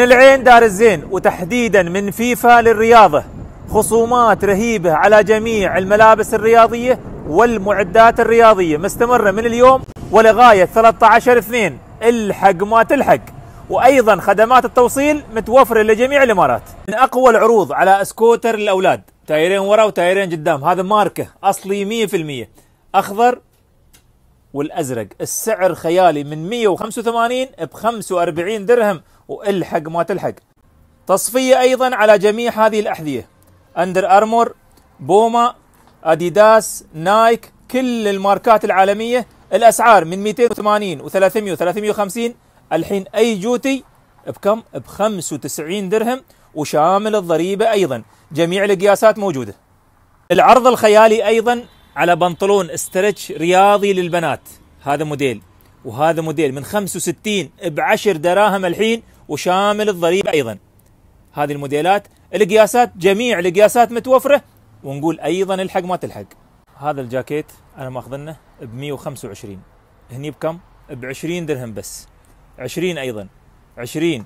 من العين دار الزين وتحديدا من فيفا للرياضة خصومات رهيبة على جميع الملابس الرياضية والمعدات الرياضية مستمرة من اليوم ولغاية 13 2 الحق ما تلحق وأيضا خدمات التوصيل متوفرة لجميع الإمارات من أقوى العروض على اسكوتر للأولاد تايرين ورا وتايرين قدام هذا ماركة أصلي 100% أخضر والأزرق السعر خيالي من 185 ب 45 درهم والحق ما تلحق تصفية أيضا على جميع هذه الأحذية أندر أرمور بوما أديداس نايك كل الماركات العالمية الأسعار من 280 و 300 و 350 الحين أي جوتي بكم؟ ب 95 درهم وشامل الضريبة أيضا جميع القياسات موجودة العرض الخيالي أيضا على بنطلون استرتش رياضي للبنات هذا موديل وهذا موديل من 65 ب 10 دراهم الحين وشامل الضريبه ايضا هذه الموديلات القياسات جميع القياسات متوفره ونقول ايضا الحق ما تلحق هذا الجاكيت انا ماخذنه ب 125 هني بكم ب 20 درهم بس 20 ايضا 20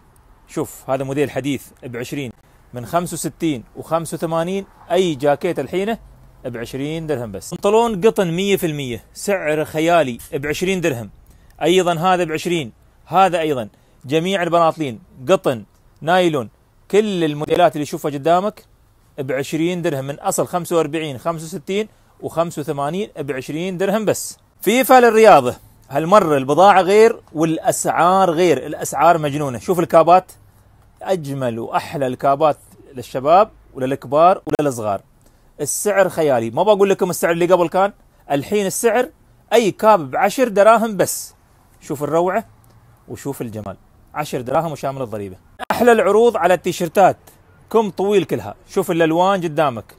شوف هذا موديل حديث ب 20 من 65 و85 اي جاكيت الحينه ب 20 درهم بس بنطلون قطن 100% سعر خيالي ب 20 درهم ايضا هذا ب 20 هذا ايضا جميع البناطيل قطن نايلون كل الموديلات اللي تشوفها قدامك ب 20 درهم من اصل 45 65 و85 ب 20 درهم بس فيفا للرياضه هالمره البضاعه غير والاسعار غير الاسعار مجنونه شوف الكابات اجمل واحلى الكابات للشباب وللكبار وللصغار السعر خيالي ما بقول لكم السعر اللي قبل كان الحين السعر اي كاب ب 10 دراهم بس شوف الروعه وشوف الجمال 10 دراهم وشامل الضريبه احلى العروض على التيشيرتات كم طويل كلها شوف الالوان قدامك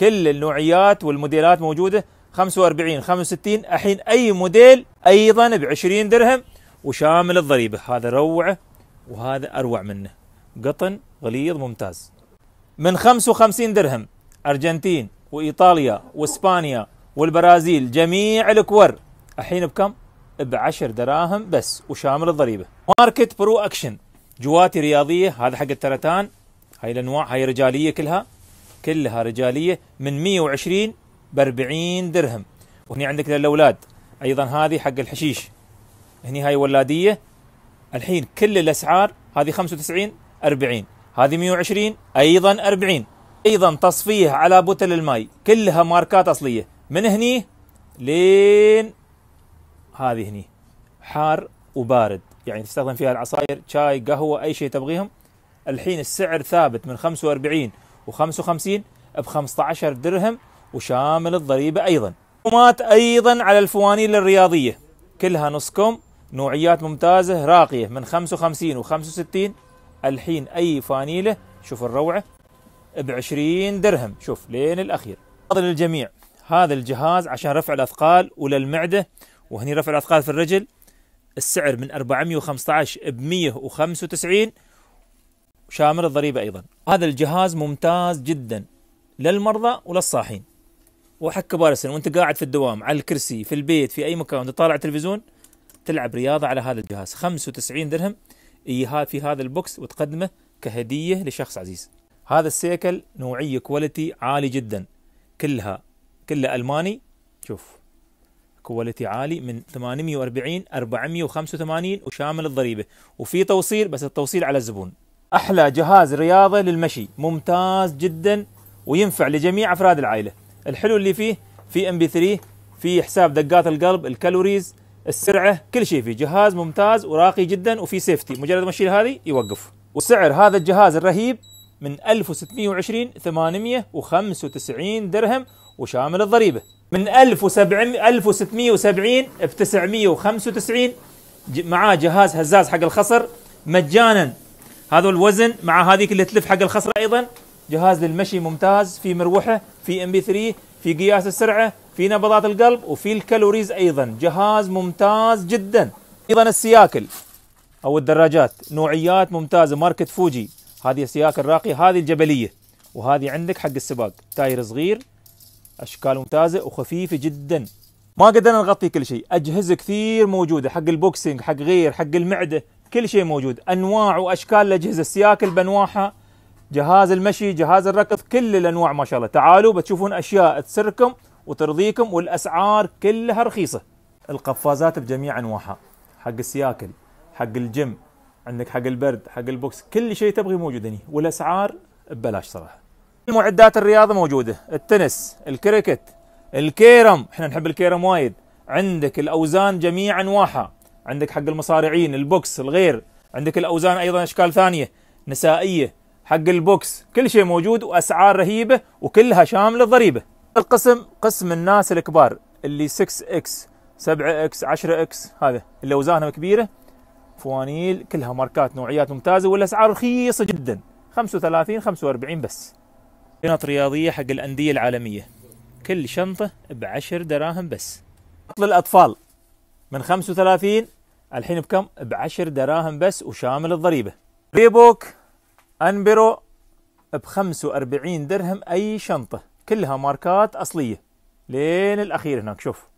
كل النوعيات والموديلات موجوده 45 65 الحين اي موديل ايضا ب 20 درهم وشامل الضريبه هذا روعه وهذا اروع منه قطن غليظ ممتاز من 55 درهم ارجنتين وايطاليا واسبانيا والبرازيل جميع الكور الحين بكم ب 10 دراهم بس وشامل الضريبه ماركت برو اكشن جواتي رياضيه هذا حق الترتان هاي الانواع هاي رجاليه كلها كلها رجاليه من 120 ب 40 درهم وهني عندك للاولاد ايضا هذه حق الحشيش هني هاي ولاديه الحين كل الاسعار هذه 95 40 هذه 120 ايضا 40 ايضا تصفيه على بوتل الماي كلها ماركات اصليه من هني لين هذه هني حار وبارد يعني تستخدم فيها العصاير شاي قهوة أي شيء تبغيهم الحين السعر ثابت من 45 و55 ب 15 درهم وشامل الضريبة أيضا ومات أيضا على الفوانيل الرياضية كلها نص كم نوعيات ممتازة راقية من 55 و65 الحين أي فانيلة شوف الروعة ب 20 درهم شوف لين الأخير فضل للجميع هذا الجهاز عشان رفع الأثقال وللمعدة وهني رفع الاثقال في الرجل السعر من 415 ب 195 شامل الضريبه ايضا هذا الجهاز ممتاز جدا للمرضى وللصاحين وحق كبار السن وانت قاعد في الدوام على الكرسي في البيت في اي مكان وانت طالع تلفزيون تلعب رياضه على هذا الجهاز 95 درهم ايها في هذا البوكس وتقدمه كهديه لشخص عزيز هذا السيكل نوعيه كواليتي عالي جدا كلها كلها الماني شوف كواليتي عالي من 840 485 وشامل الضريبه وفي توصيل بس التوصيل على الزبون احلى جهاز رياضه للمشي ممتاز جدا وينفع لجميع افراد العائله الحلو اللي فيه في ام بي 3 في حساب دقات القلب الكالوريز السرعه كل شيء فيه جهاز ممتاز وراقي جدا وفي سيفتي مجرد ما تشيل هذه يوقف وسعر هذا الجهاز الرهيب من 1620 895 درهم وشامل الضريبة من 1670 ب 995 معاه جهاز هزاز حق الخصر مجانا هذا الوزن مع هذيك اللي تلف حق الخصر ايضا جهاز للمشي ممتاز في مروحه في ام بي 3 في قياس السرعه في نبضات القلب وفي الكالوريز ايضا جهاز ممتاز جدا ايضا السياكل او الدراجات نوعيات ممتازه ماركه فوجي هذه السياكل راقيه هذه الجبليه وهذه عندك حق السباق تاير صغير اشكال ممتازه وخفيفه جدا ما قدرنا نغطي كل شيء اجهزه كثير موجوده حق البوكسينج حق غير حق المعده كل شيء موجود انواع واشكال الاجهزه السياكل بانواعها جهاز المشي جهاز الركض كل الانواع ما شاء الله تعالوا بتشوفون اشياء تسركم وترضيكم والاسعار كلها رخيصه القفازات بجميع انواعها حق السياكل حق الجيم عندك حق البرد حق البوكس كل شيء تبغي موجود هنا والاسعار ببلاش صراحه معدات الرياضه موجوده التنس الكريكت الكيرم احنا نحب الكيرم وايد عندك الاوزان جميع انواعها عندك حق المصارعين البوكس الغير عندك الاوزان ايضا اشكال ثانيه نسائيه حق البوكس كل شيء موجود واسعار رهيبه وكلها شامله الضريبه القسم قسم الناس الكبار اللي 6 اكس 7 اكس 10 اكس هذا اللي اوزانهم كبيره فوانيل كلها ماركات نوعيات ممتازه والاسعار رخيصه جدا 35 45 بس شنط رياضية حق الأندية العالمية كل شنطة بعشر دراهم بس للأطفال من 35 الحين بكم؟ بعشر دراهم بس وشامل الضريبة ريبوك أنبرو ب 45 درهم أي شنطة كلها ماركات أصلية لين الأخير هناك شوف